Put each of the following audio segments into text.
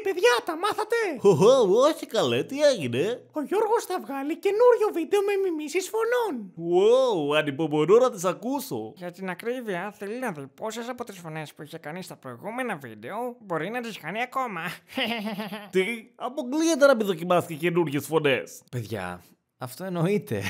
παιδιά, τα μάθατε! όχι καλέ, τι έγινε. Ο Γιώργος θα βγάλει καινούριο βίντεο με μιμήσεις φωνών. Wow, ανυπομονώ να τις ακούσω. Για την ακρίβεια, θέλει να δει πόσες από τις φωνές που είχε κάνει στα προηγούμενα βίντεο μπορεί να τις κάνει ακόμα. τι, αποκλείεται να μην δοκιμάσει και καινούριε φωνές. Παιδιά, αυτό εννοείται.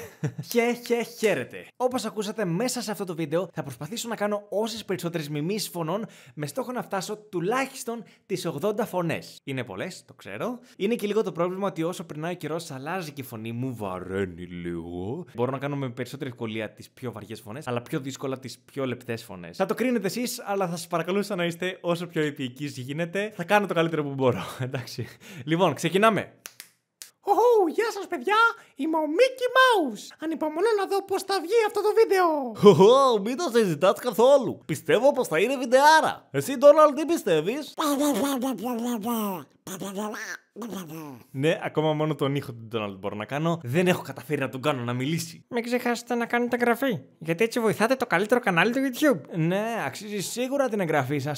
Και, και χαίρετε. Όπως ακούσατε, μέσα σε αυτό το βίντεο θα προσπαθήσω να κάνω όσες περισσότερες μιμήσεις φωνών με στόχο να φτάσω τουλάχιστον τις 80 φωνές. Είναι πολλές, το ξέρω. Είναι και λίγο το πρόβλημα ότι όσο περνάει ο καιρός αλλάζει και η φωνή μου, βαραίνει λίγο. Μπορώ να κάνω με περισσότερη ευκολία τις πιο βαριές φωνές, αλλά πιο δύσκολα τις πιο λεπτές φωνές. Θα το κρίνετε εσείς, αλλά θα σας παρακαλούσα να είστε όσο πιο επίοικοι γίνεται. Θα κάνω το καλύτερο που μπορώ, εντάξει. Λοιπόν, ξεκινάμε γεια σας παιδιά, είμαι ο Μίκη Μάους. Ανυπομονώ να δω πώς θα βγει αυτό το βίντεο. Ωχ, μην το συζητάς καθόλου. Πιστεύω πως θα είναι βιντεάρα. Εσύ, Ντόναλντ, τι πιστεύεις? Ναι, ακόμα μόνο τον ήχο του Ντόναλντ μπορώ να κάνω. Δεν έχω καταφέρει να τον κάνω να μιλήσει. Μην ξεχάσετε να κάνετε εγγραφή. Γιατί έτσι βοηθάτε το καλύτερο κανάλι του YouTube. Ναι, αξίζει σίγουρα την εγγραφή σας.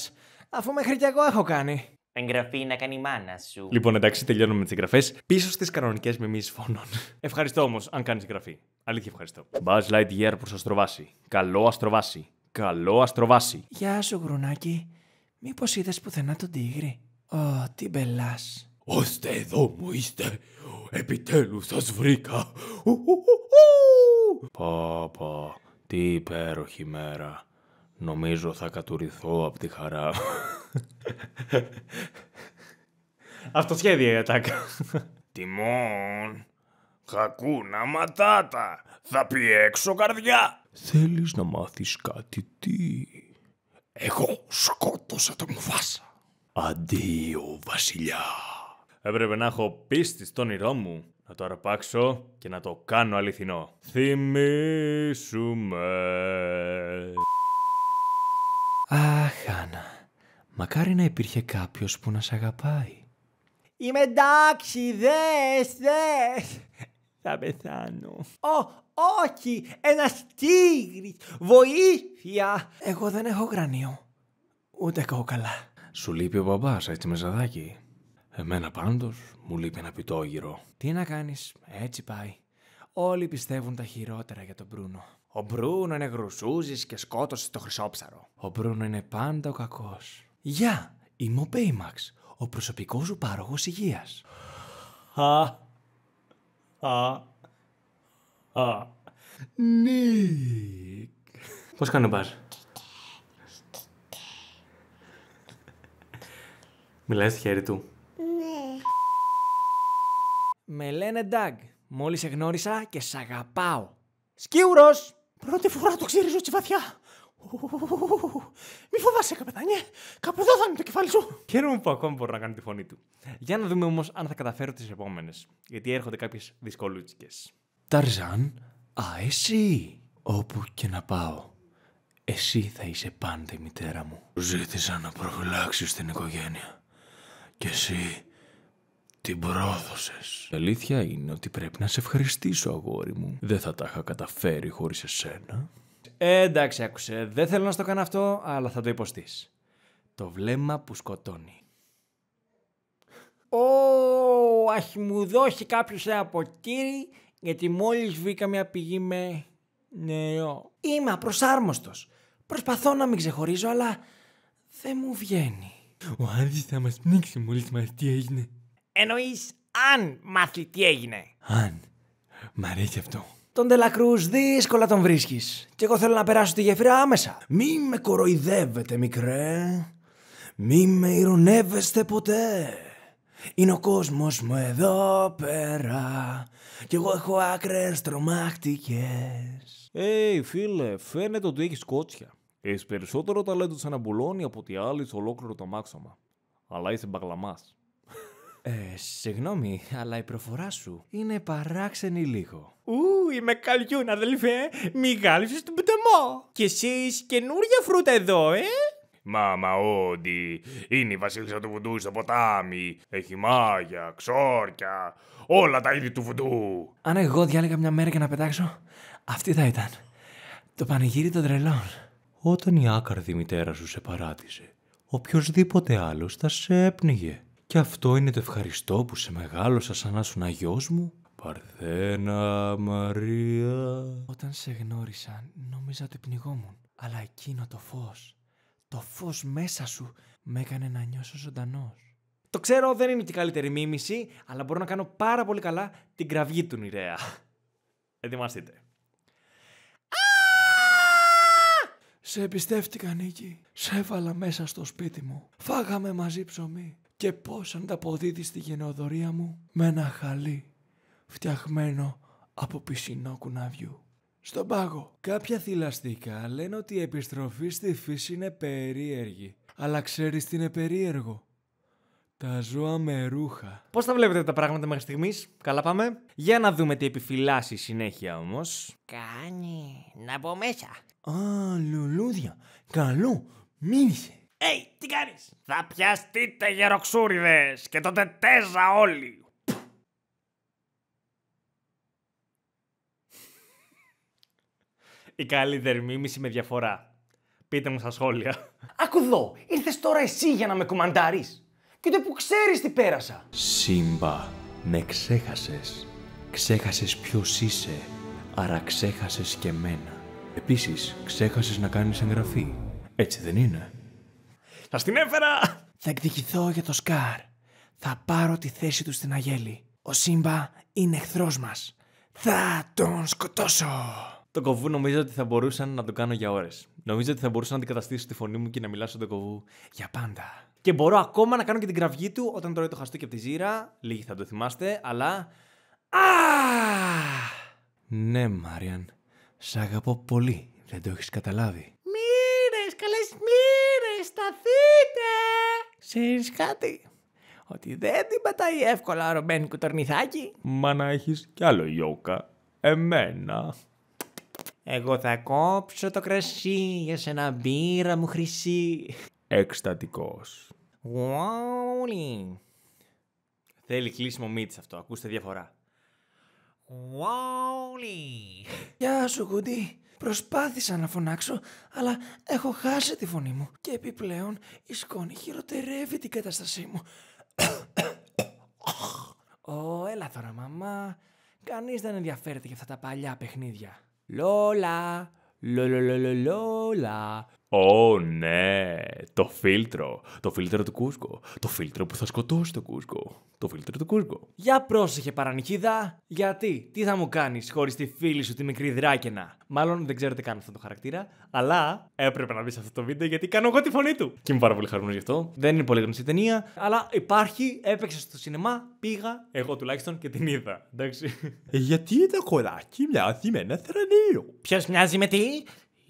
Αφού μέχρι και εγώ έχω κάνει εγγραφή να κάνει η μάνα σου. Λοιπόν, εντάξει, τελειώνουμε με τις εγγραφές. Πίσω στις κανονικές μιμήσεις φωνών. Ευχαριστώ όμως, αν κάνεις εγγραφή. Αλήθεια, ευχαριστώ. Buzz Lightyear προς Αστροβάση. Καλό Αστροβάση. Καλό Αστροβάση. Γεια σου, Γρουνάκι. Μήπως είδες πουθενά τον τίγρη. Ω, τι μπελά. Ωστε εδώ μου είστε. Επιτέλους σας βρήκα. Πάπα, τι υπέροχη μέρα. Νομίζω θα κατουριθώ από τη χαρά. Αυτοσχέδια η ατάκα. Τιμόν Χακούνα ματάτα. Θα πει έξω καρδιά. Θέλεις να μάθεις κάτι τι. Εγώ σκότωσα τον Μουφάσα. Αντίο βασιλιά. Έπρεπε να έχω πίστη στο όνειρό μου. Να το αρπάξω και να το κάνω αληθινό. Θυμήσουμες. Αχ, Άννα. Μακάρι να υπήρχε κάποιος που να σε αγαπάει. Είμαι εντάξει, δες, δες. Θα πεθάνω. Ω, όχι, ενα τίγρης, βοήθεια. Εγώ δεν έχω γρανίο. ούτε κόκαλα. Σου λείπει ο μπαμπάς, έτσι με ζαδάκι. Εμένα πάντως μου λείπει ένα πιτόγυρο. Τι να κάνεις, έτσι πάει. Όλοι πιστεύουν τα χειρότερα για τον Μπρούνο. Ο Μπρούνο είναι γρουσούζης και σκότωσε το χρυσόψαρο. Ο Μπρούνο είναι πάντα ο κακός. Γεια, είμαι ο Baymax, ο προσωπικός σου πάροχος υγείας. Α, α, α, Νίκ. Πώς κάνω μπαρ. Μιλάει στη χέρι του. Ναι. Με λένε Ντάγκ. Μόλις σε γνώρισα και σ' αγαπάω. Σκιούρος! Πρώτη φορά το ξύριζω ότι βαθιά. Μη φοβάσαι, καπετάνιε. Κάπου εδώ θα είναι το κεφάλι σου. Χαίρομαι που ακόμα μπορεί να κάνει τη φωνή του. Για να δούμε όμως αν θα καταφέρω τις επόμενες. Γιατί έρχονται κάποιες δυσκολούτσικες. Ταρζάν, α, εσύ. Όπου και να πάω, εσύ θα είσαι πάντα η μητέρα μου. Ζήτησα να προφυλάξεις την οικογένεια. Και εσύ την πρόδωσε. Η αλήθεια είναι ότι πρέπει να σε ευχαριστήσω, αγόρι μου. Δεν θα τα είχα καταφέρει χωρίς εσένα. Ε, εντάξει, άκουσε. Δεν θέλω να στο κάνω αυτό, αλλά θα το υποστείς. Το βλέμμα που σκοτώνει. Ω, ας μου δώσει κάποιος ένα ποτήρι, γιατί μόλις βρήκα μια πηγή με νέο. Είμαι απροσάρμοστος. Προσπαθώ να μην ξεχωρίζω, αλλά δεν μου βγαίνει. Ο Άδης θα μας πνίξει μόλις μάθει τι έγινε. Εννοείς αν μάθει τι έγινε. Αν. Μ' αρέσει αυτό. Τον Τελακρού δύσκολα τον βρίσκεις. Και εγώ θέλω να περάσω τη γέφυρα άμεσα. Μη με κοροϊδεύετε, μικρέ. Μη με ηρωνεύεστε ποτέ. Είναι ο κόσμος μου εδώ πέρα Κι εγώ έχω άκρες τρομακτικές Ει φίλε, φαίνεται ότι έχεις κότσια Έχεις περισσότερο ταλέντο να μπουλώνει από ότι άλλοι ολόκληρο το μάξωμα Αλλά είσαι μπαγλαμάς ε, συγγνώμη, αλλά η προφορά σου είναι παράξενη λίγο. Ου, είμαι καλιούν, αδελφέ. Μη γάλισες τον Πτωμό! Κι εσείς καινούρια φρούτα εδώ, ε. Μάμα όντι, είναι η βασίλισσα του βουντού στο ποτάμι. Έχει μάγια, ξόρκια, όλα τα είδη του βουντού. Αν εγώ διάλεγα μια μέρα και να πετάξω, αυτή θα ήταν. Το πανηγύρι των τρελών. Όταν η άκαρδη μητέρα σου σε παράτησε, οποιοδήποτε άλλος θα σε έπνιγε. Και αυτό είναι το ευχαριστώ που σε μεγάλωσα σαν να σου αγιός μου. Παρθένα Μαρία. Όταν σε γνώρισαν, νόμιζα ότι πνιγόμουν. Αλλά εκείνο το φως, το φως μέσα σου, με έκανε να νιώσω ζωντανός. Το ξέρω, δεν είναι και καλύτερη μίμηση, αλλά μπορώ να κάνω πάρα πολύ καλά την κραυγή του Νηρέα. Ετοιμαστείτε. Σε εμπιστεύτηκα, Νίκη. Σε έβαλα μέσα στο σπίτι μου. Φάγαμε μαζί ψωμί και πώς ανταποδίδεις τη γενεοδορία μου με ένα χαλί φτιαχμένο από πισινό κουναβιού. Στον πάγο. Κάποια θηλαστικά λένε ότι η επιστροφή στη φύση είναι περίεργη. Αλλά ξέρεις τι είναι περίεργο. Τα ζώα με ρούχα. Πώς τα βλέπετε τα πράγματα μέχρι στιγμής. Καλά πάμε. Για να δούμε τι επιφυλάσσει συνέχεια όμως. Κάνει. Να πω μέσα. Α, λουλούδια. Καλό. Μίλησε. Ει, τι κάνεις! Θα πιαστείτε γεροξούριδες και τότε τέζα όλοι. Η καλή μίμηση με διαφορά. Πείτε μου στα σχόλια. Ακούδω. ήρθες τώρα εσύ για να με κουμαντάρεις! Και το που ξέρεις τι πέρασα. Σύμπα, με ξέχασες. Ξέχασες ποιος είσαι, άρα ξέχασες και μένα. Επίσης, ξέχασες να κάνεις εγγραφή. Έτσι δεν είναι. Θα στην έφερα! Θα εκδικηθώ για το Σκάρ. Θα πάρω τη θέση του στην Αγέλη. Ο Σύμπα είναι εχθρός μας. Θα τον σκοτώσω! Το κοβού νομίζω ότι θα μπορούσαν να το κάνω για ώρες. Νομίζω ότι θα μπορούσα να αντικαταστήσω τη φωνή μου και να μιλάω στον κοβού για πάντα. Και μπορώ ακόμα να κάνω και την κραυγή του όταν τρώει το χαστούκι από τη ζύρα. Λίγοι θα το θυμάστε, αλλά. Α! Ναι, Μάριαν. Σ' αγαπώ πολύ. Δεν το έχεις καταλάβει σταθείτε! Ξέρεις κάτι, ότι δεν την πατάει εύκολα ο Ρομπέν Κουτορνιθάκη. Μα να έχεις κι άλλο γιόκα. Εμένα. Εγώ θα κόψω το κρασί για σένα μπύρα μου χρυσή. Εκστατικός. Γουάουλι. Θέλει κλείσιμο μύτης αυτό, ακούστε διαφορά. Γουάουλι. Γεια σου, Κουντή. Προσπάθησα να φωνάξω, αλλά έχω χάσει τη φωνή μου. Και επιπλέον η σκόνη χειροτερεύει την κατάστασή μου. Ω, έλα τώρα μαμά. Κανείς δεν ενδιαφέρεται για αυτά τα παλιά παιχνίδια. Λόλα, λολολολολόλα, Ω oh, ναι, το φίλτρο. Το φίλτρο του Κούσκο. Το φίλτρο που θα σκοτώσει το Κούσκο. Το φίλτρο του Κούσκο. Για πρόσεχε παρανικίδα, γιατί τι θα μου κάνεις χωρίς τη φίλη σου τη μικρή δράκενα. Μάλλον δεν ξέρετε καν αυτό το χαρακτήρα, αλλά έπρεπε να μπει σε αυτό το βίντεο γιατί κάνω εγώ τη φωνή του. Και είμαι πάρα πολύ χαρούμενος γι' αυτό. Δεν είναι πολύ γνωστή ταινία, αλλά υπάρχει, έπαιξε στο σινεμά, πήγα, εγώ τουλάχιστον και την είδα. Εντάξει. Ε, γιατί το κοράκι μοιάζει με ένα θρανίο. Ποιος μοιάζει με τι,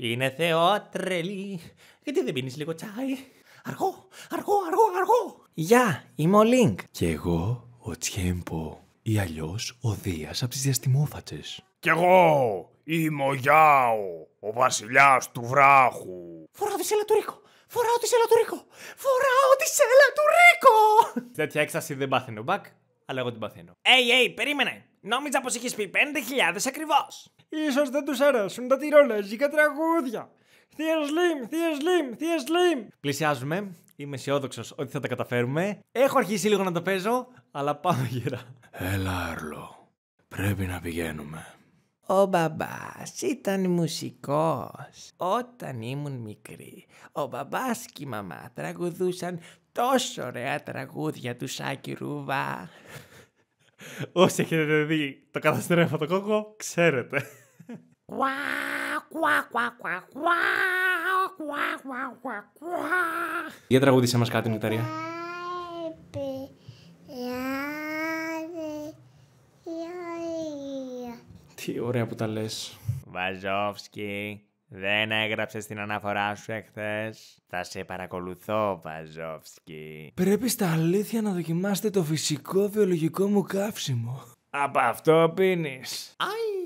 είναι Θεό, τρελή, Γιατί δεν πίνεις λίγο τσάι. Αργό, αργό, αργό, αργό. Γεια, είμαι ο Λίνκ. Και εγώ ο Τσέμπο. Ή αλλιώς ο Δίας από τις διαστημόφατσες. Κι εγώ είμαι ο Γιάο, ο βασιλιάς του βράχου. Φοράω τη σέλα του Ρίκο. Φοράω τη σέλα του Ρίκο. Φοράω τη σέλα του Ρίκο. Τέτοια έξαση δεν πάθαινε ο Μπακ αλλά εγώ την παθαίνω. Ει, ει, περίμενε! Νόμιζα πως είχες πει 5.000 ακριβώ. σω δεν τους αρέσουν τα τυρολέζικα τραγούδια. Θεία Slim, Θεία Slim, Θεία Slim. Πλησιάζουμε. Είμαι αισιόδοξος ότι θα τα καταφέρουμε. Έχω αρχίσει λίγο να τα παίζω, αλλά πάμε γερά. Έλα, Άρλο. Πρέπει να πηγαίνουμε. Ο μπαμπάς ήταν μουσικός όταν ήμουν μικρή. Ο μπαμπάς και η μαμά τραγουδούσαν τόσο ωραία τραγούδια του Σάκη Ρούβα. Όσοι έχετε δει το καταστρέφω το κόκκο, ξέρετε. Για τραγούδισε μας κάτι, ταρία. Τι ωραία που τα λες. Βαζόφσκι, δεν έγραψες την αναφορά σου εχθές. Θα σε παρακολουθώ, Βαζόφσκι. Πρέπει στα αλήθεια να δοκιμάσετε το φυσικό βιολογικό μου καύσιμο. Από αυτό πίνεις. Αϊ,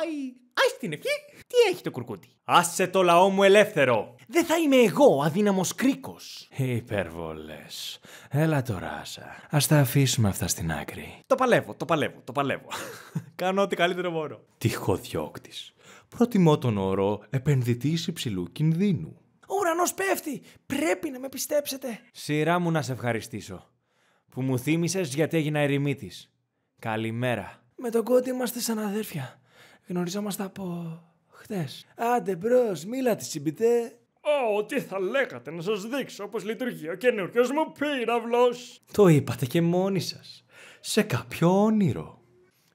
αϊ, Α την ευχή, τι έχει το κουρκούτι. Άσε το λαό μου ελεύθερο. Δεν θα είμαι εγώ, αδύναμος κρίκος. Υπερβολές. Έλα τώρα, Άσα. Ας τα αφήσουμε αυτά στην άκρη. Το παλεύω, το παλεύω, το παλεύω. Κάνω ό,τι καλύτερο μπορώ. Τυχοδιώκτη. Προτιμώ τον όρο επενδυτής υψηλού κινδύνου. Ο ουρανός πέφτει. Πρέπει να με πιστέψετε. Σειρά μου να σε ευχαριστήσω. Που μου θύμισες γιατί έγινα ερημίτης. Καλημέρα. Με τον κότι είμαστε σαν αδέρφια. Γνωριζόμαστε από χτε. Άντε μπρος, μίλα τη συμπητέ. Ω, τι θα λέγατε να σας δείξω πώς λειτουργεί ο καινούριο μου πύραυλος. Το είπατε και μόνοι σας. Σε κάποιο όνειρο.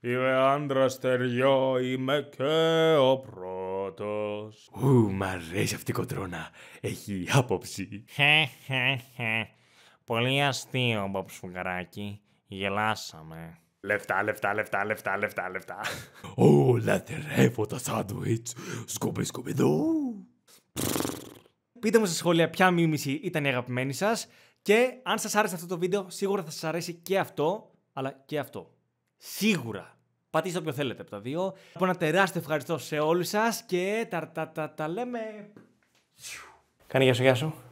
Είμαι άντρας στεριό, είμαι και ο πρώτος. Ου, αρέσει αυτή η κοντρόνα. Έχει άποψη. Χε, χε, χε. Πολύ αστείο, Μποψφουγκαράκι. Γελάσαμε. Λεφτά, λεφτά, λεφτά, λεφτά, λεφτά, λεφτά. Ω, λατρεύω τα σάντουιτς. Σκουμπι, σκουμπι, Πείτε μου στα σχόλια ποια μίμηση ήταν η αγαπημένη σας και αν σας άρεσε αυτό το βίντεο, σίγουρα θα σας αρέσει και αυτό, αλλά και αυτό. Σίγουρα. Πατήστε όποιο θέλετε από τα δύο. Λοιπόν, ένα τεράστιο ευχαριστώ σε όλους σας και τα, τα, τα, τα λέμε. Κάνει γεια σου, γεια σου.